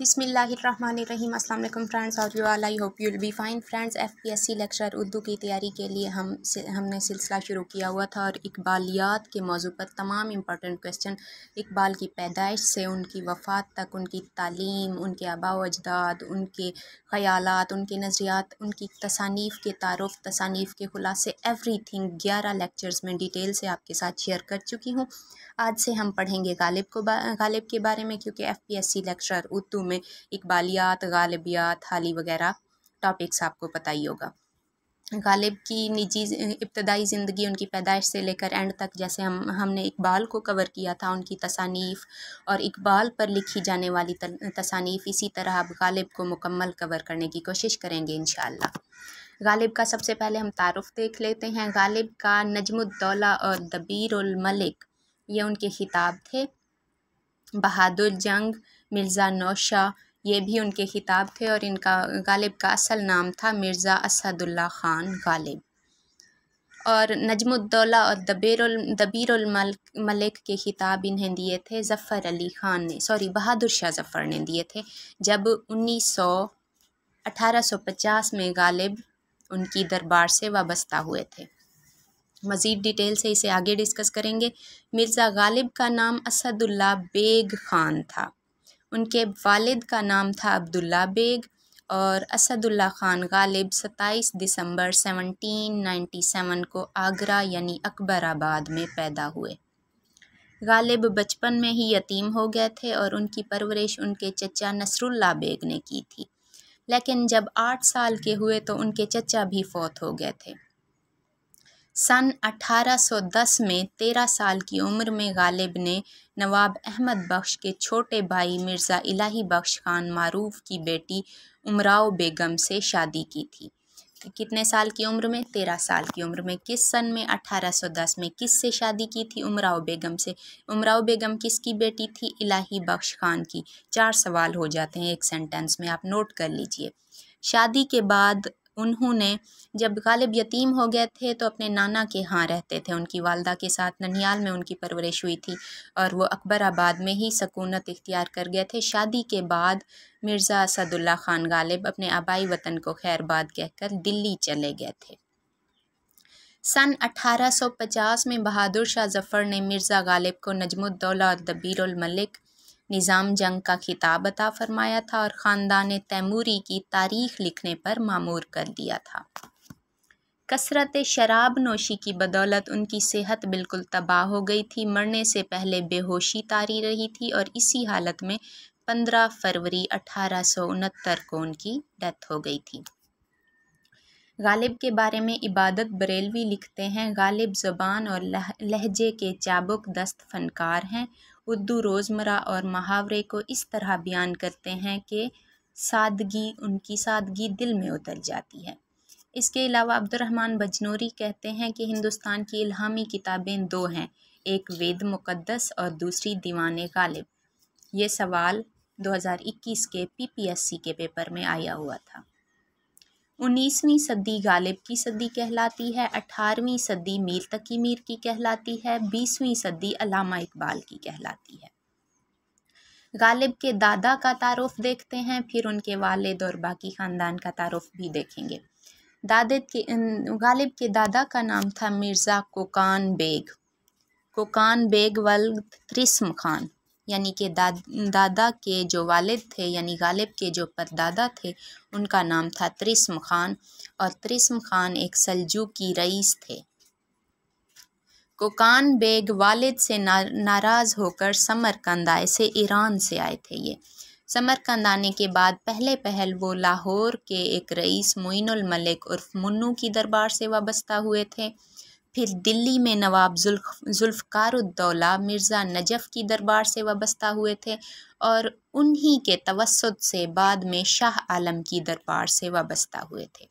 बिसमीम अल्लाम फ्रेंड्स और you I hope will be fine friends F P S C lecture Urdu की तैयारी के लिए हम हमने सिलसिला शुरू किया हुआ था और इकबालियात के मौजू पर तमाम इम्पोर्टेंट क्वेश्चन इकबाल की पैदाइश से उनकी वफ़ात तक उनकी तालीम उनके आबा अजदाद उनके ख्याल उनके नज़रियात उनकी तसानीफ़ के तारफ़ तसानीफ़ के खुलासे एवरी थिंग ग्यारह लेक्चर्स में डिटेल से आपके साथ शेयर कर चुकी हूँ आज से हम पढ़ेंगे गालिब को गालिब के बारे में क्योंकि F P S C lecture Urdu में इकबालियात गालिबियात हाली वगैरह टॉपिक्स आपको पता ही होगा गालिब की निजी इब्तदाई ज़िंदगी उनकी पैदाइश से लेकर एंड तक जैसे हम हमने इकबाल को कवर किया था उनकी तसानीफ़ और इकबाल पर लिखी जाने वाली तसानीफ़ इसी तरह अब गालिब को मुकम्मल कवर करने की कोशिश करेंगे इन गालिब का सबसे पहले हम तारफ़ देख लेते हैं गालिब का नजमुद्दौला और दबीर मलिक ये उनके खिताब थे बहादुर जंग मिर्ज़ा नौशा ये भी उनके खिताब थे और इनका गालिब का असल नाम था मिर्ज़ा असदुल्ला ख़ान गालिब और नजमुद्दौला और दबीर दबीर मलिक के खिताब इन्हें दिए थे ज़फ़र अली ख़ान ने सॉरी बहादुर शाह ज़फ़र ने दिए थे जब उन्नीस सौ अठारह सौ पचास में गालिब उनकी दरबार से वाबस्ता हुए थे मज़ीद डिटेल से इसे आगे डिस्कस करेंगे मिर्ज़ा गालिब का नाम असदुल्ला बेग ख़ान था उनके वालिद का नाम था अब्दुल्ला बेग और असदुल्ला ख़ान गालिब 27 दिसंबर 1797 को आगरा यानी अकबराबाद में पैदा हुए गालिब बचपन में ही यतीम हो गए थे और उनकी परवरिश उनके चचा नसरुल्ला बेग ने की थी लेकिन जब आठ साल के हुए तो उनके चचा भी फौत हो गए थे सन 1810 में तेरह साल की उम्र में गालिब ने नवाब अहमद बख्श के छोटे भाई मिर्ज़ा इलाही बख्श खान मारूफ की बेटी उमराव बेगम से शादी की थी कितने साल की उम्र में तेरह साल की उम्र में किस सन में 1810 में किस से शादी की थी उमराव बेगम से उमराव बेगम किसकी बेटी थी इलाही बख्श खान की चार सवाल हो जाते हैं एक सेंटेंस में आप नोट कर लीजिए शादी के बाद उन्होंने जब गालिब यतीम हो गए थे तो अपने नाना के यहाँ रहते थे उनकी वालदा के साथ ननियाल में उनकी परवरिश हुई थी और वो अकबर आबाद में ही सकूनत इख्तियार कर गए थे शादी के बाद मिर्ज़ा असदुल्ला ख़ान गालिब अपने आबाई वतन को खैरबाद कहकर दिल्ली चले गए थे सन 1850 में बहादुर शाह जफ़र ने मिर्ज़ा गालिब को नजमुद्दौला और दबीरमलिक निज़ाम जंग का खिताब अता फरमाया था और ख़ानदान तैमूरी की तारीख लिखने पर मामूर कर दिया था कसरत शराब नोशी की बदौलत उनकी सेहत बिल्कुल तबाह हो गई थी मरने से पहले बेहोशी तारी रही थी और इसी हालत में पंद्रह फरवरी अठारह सौ उनहत्तर को उनकी डेथ हो गई थी गालिब के बारे में इबादत बरेलवी लिखते हैं गालिब ज़बान और लहजे के चाबुक दस्त फनकार हैं उर्दू रोज़मर्रा और मुहावरे को इस तरह बयान करते हैं कि सादगी उनकी सादगी दिल में उतर जाती है इसके अलावा अब्दुलरहमान बजनौरी कहते हैं कि हिंदुस्तान की इल्हामी किताबें दो हैं एक वेद मुकद्दस और दूसरी दीवान गालिब ये सवाल 2021 के पीपीएससी के पेपर में आया हुआ था उन्नीसवीं सदी गालिब की सदी कहलाती है अठारहवीं सदी मीर तकी मीर की कहलाती है बीसवीं सदी अलामा इकबाल की कहलाती है गालिब के दादा का तारुफ देखते हैं फिर उनके वालद और बाकी ख़ानदान का तारफ़ भी देखेंगे दादे के गालिब के दादा का नाम था मिर्ज़ा कोकान बेग कोकान बेग वल त्रिस्म खान यानी कि दाद दादा के जो वालिद थे यानी गालिब के जो परदादा थे उनका नाम था त्रिस्म खान और त्रिस्म खान एक सलजू की रईस थे कोकान बेग वालिद से ना, नाराज़ होकर समरकंद आए से ईरान से आए थे ये समरकंद आने के बाद पहले पहल वो लाहौर के एक रईस मोइनुल मलिक उर्फ मुन्नू की दरबार से वाबस्ता हुए थे फिर दिल्ली में नवाब जुल्फ़ारद्दौला मिर्ज़ा नजफ़ की दरबार से वाबस्ता हुए थे और उन्हीं के तवसत से बाद में शाह आलम की दरबार से वाबस्ता हुए थे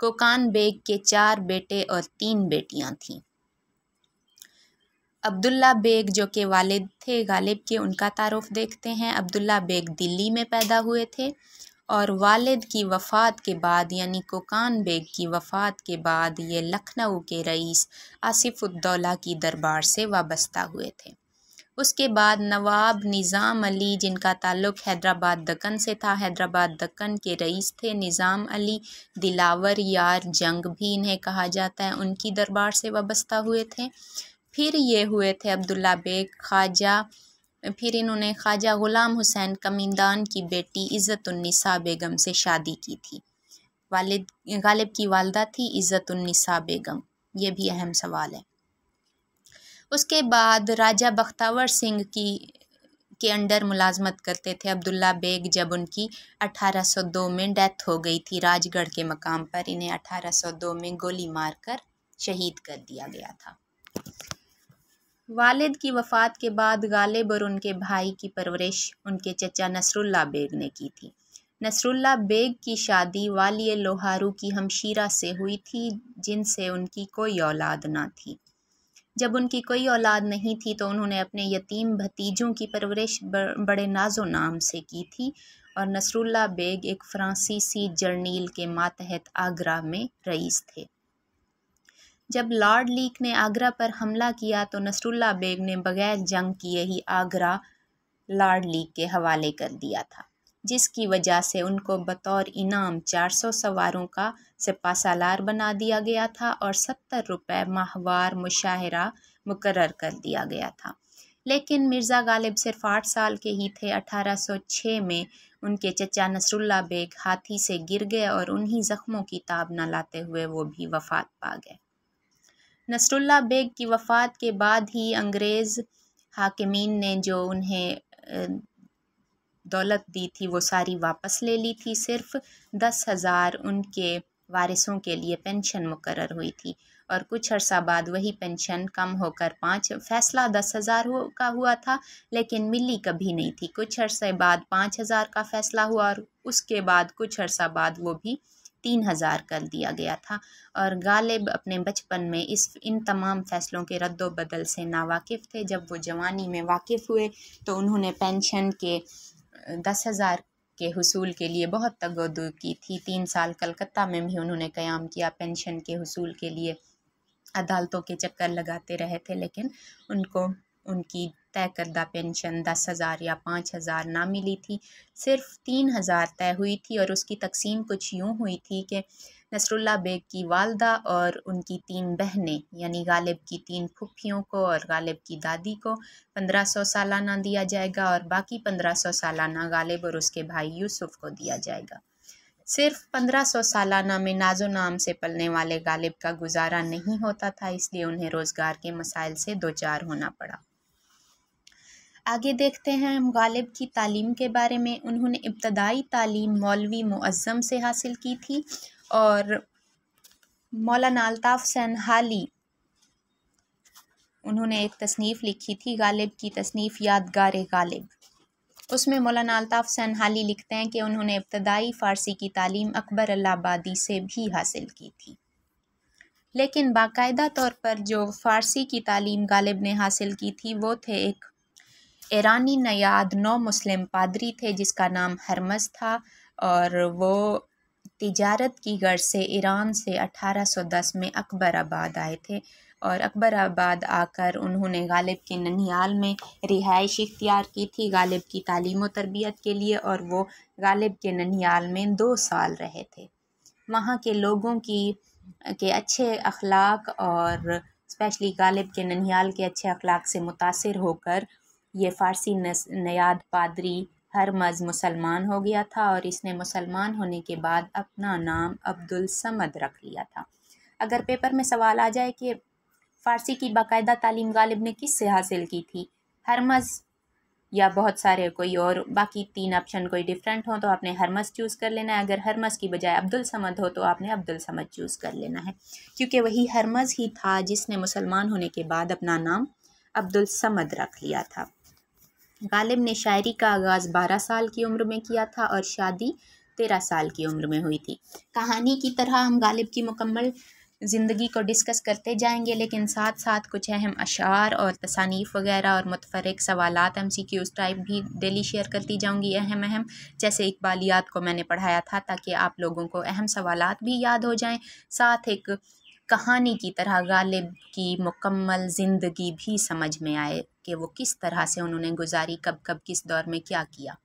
कोकान बेग के चार बेटे और तीन बेटियां थीं अब्दुल्ला बेग जो के वालिद थे गालिब के उनका तारफ़ देखते हैं अब्दुल्ला बेग दिल्ली में पैदा हुए थे और वालिद की वफ़ात के बाद यानी कोकान बेग की वफ़ात के बाद ये लखनऊ के रईस आसिफ़ुद्दौला की दरबार से वाबस्ता हुए थे उसके बाद नवाब निज़ाम अली जिनका ताल्लुक़ हैदराबाद दक्कन से था हैदराबाद दक्कन के रईस थे निज़ाम अली दिलावर यार जंग भी इन्हें कहा जाता है उनकी दरबार से वाबस्ता हुए थे फिर ये हुए थे अब्दुल्ला बेग ख्वाजा फिर इन्होंने ख्वाजा ग़ुलाम हुसैन कमींदान की बेटी इज़्ज़तुलनिसा बेगम से शादी की थी वालिद गालिब की वालदा थी इज़्ज़तुलनिसा बेगम ये भी अहम सवाल है उसके बाद राजा बख्तावर सिंह की के अंडर मुलाजमत करते थे अब्दुल्ला बेग जब उनकी 1802 में डेथ हो गई थी राजगढ़ के मकाम पर इन्हें 1802 में गोली मारकर शहीद कर दिया गया था वालिद की वफ़ात के बाद गालिब और उनके भाई की परवरिश उनके चचा नसरुल्ला बेग ने की थी नसरुल्ला बेग की शादी वाली लोहारू की हमशीरा से हुई थी जिनसे उनकी कोई औलाद ना थी जब उनकी कोई औलाद नहीं थी तो उन्होंने अपने यतीम भतीजों की परवरिश बड़े नाजो नाम से की थी और नसरुल्ला बेग एक फ्रांसीसी जर्नील के मातहत आगरा में रईस थे जब लॉर्ड लीक ने आगरा पर हमला किया तो नसरुल्ला बेग ने बगैर जंग किए ही आगरा लॉर्ड लीक के हवाले कर दिया था जिसकी वजह से उनको बतौर इनाम 400 सवारों का सिपासालार बना दिया गया था और सत्तर रुपये माहवार मुशाहरा मुकर कर दिया गया था लेकिन मिर्ज़ा गालिब सिर्फ आठ साल के ही थे 1806 में उनके चचा नसरुल्ला बेग हाथी से गिर गए और उन्हीं ज़ख्मों की ताब न लाते हुए वो भी वफात पा गए नसरुल्ला बेग की वफ़ात के बाद ही अंग्रेज़ हाकिमीन ने जो उन्हें दौलत दी थी वो सारी वापस ले ली थी सिर्फ दस हज़ार उनके वारिसों के लिए पेंशन मुकर हुई थी और कुछ अर्सा बाद वही पेंशन कम होकर पाँच फैसला दस हज़ार हो, का हुआ था लेकिन मिली कभी नहीं थी कुछ अरसे बाद पाँच हज़ार का फैसला हुआ और उसके बाद कुछ अर्सा बाद वो भी तीन हज़ार कर दिया गया था और गालिब अपने बचपन में इस इन तमाम फ़ैसलों के बदल से नावाकिफ़ थे जब वो जवानी में वाकिफ़ हुए तो उन्होंने पेंशन के दस हज़ार के हसूल के लिए बहुत तगोदो की थी तीन साल कलकत्ता में भी उन्होंने क़याम किया पेंशन के हसूल के लिए अदालतों के चक्कर लगाते रहे थे लेकिन उनको उनकी तय करदा पेंशन दस हज़ार या पाँच हज़ार ना मिली थी सिर्फ तीन हज़ार तय हुई थी और उसकी तकसीम कुछ यूँ हुई थी कि नसरुल्ला बेग की वालदा और उनकी तीन बहनें यानी गालिब की तीन फुफियों को और गालिब की दादी को पंद्रह सौ सालाना दिया जाएगा और बाकी पंद्रह सौ सालाना गालिब और उसके भाई यूसुफ को दिया जाएगा सिर्फ पंद्रह सौ सालाना में नाजो नाम से पलने वाले गालिब का गुजारा नहीं होता था इसलिए उन्हें रोज़गार के मसाइल से दो चार होना पड़ा आगे देखते हैं हम गालिब की तालीम के बारे में उन्होंने इब्तदाई तालीम मौलवी मुअज़म से हासिल की थी और मौलाना अल्ताफ़ सैन हाली उन्होंने एक तसनीफ़ लिखी थी गालिब की तसनीफ़ यादगार गालिब उसमें मौलाना अल्ताफ़ सैन हाली लिखते हैं कि उन्होंने इब्तदाई फ़ारसी की तालीम अकबर अलाबादी से भी हासिल की थी लेकिन बाकायदा तौर पर जो फ़ारसी की तालीम गालिब ने हासिल की थी वो थे एक ईरानी नयाद नौ मुस्लिम पादरी थे जिसका नाम हरमस था और वो तिजारत की गर्ज से ईरान से 1810 में अकबर आबाद आए थे और अकबर आबाद आकर उन्होंने गालिब के ननिहाल में रिहाइश इख्तियार की थी गालिब की तालीम तरबियत के लिए और वो गालिब के ननिहाल में दो साल रहे थे वहाँ के लोगों की के अच्छे अखलाक और स्पेशली गालिब के ननिहाल के अच्छे अखलाक से मुतासर होकर ये फ़ारसी नयाद पादरी हरमज़ मुसलमान हो गया था और इसने मुसलमान होने के बाद अपना नाम अब्दुल समद रख लिया था अगर पेपर में सवाल आ जाए कि फ़ारसी की बाकायदा तालीम गालिब ने किस से हासिल की थी हरमज़ या बहुत सारे कोई और बाकी तीन ऑप्शन कोई डिफरेंट हो तो आपने हरमस चूज़ कर लेना है अगर मज़ की बजाय अब्दुल समद हो तो आपने अब्दुल समद चूज़ कर लेना है क्योंकि वही मज़ ही था जिसने मुसलमान होने के बाद अपना नाम अब्दुल समद रख लिया था गालिब ने शायरी का आगाज़ बारह साल की उम्र में किया था और शादी तेरह साल की उम्र में हुई थी कहानी की तरह हम गालिब की मुकम्मल ज़िंदगी को डिस्कस करते जाएंगे लेकिन साथ साथ कुछ अहम अशार और तसानीफ़ वगैरह और मतफरक सवाल एम सी क्यूज़ टाइप भी डेली शेयर करती जाऊँगी अहम अहम जैसे इकबालियात को मैंने पढ़ाया था ताकि आप लोगों को अहम सवाल भी याद हो जाएं साथ एक कहानी की तरह गालिब की मुकम्मल ज़िंदगी भी समझ में आए कि वो किस तरह से उन्होंने गुजारी कब कब किस दौर में क्या किया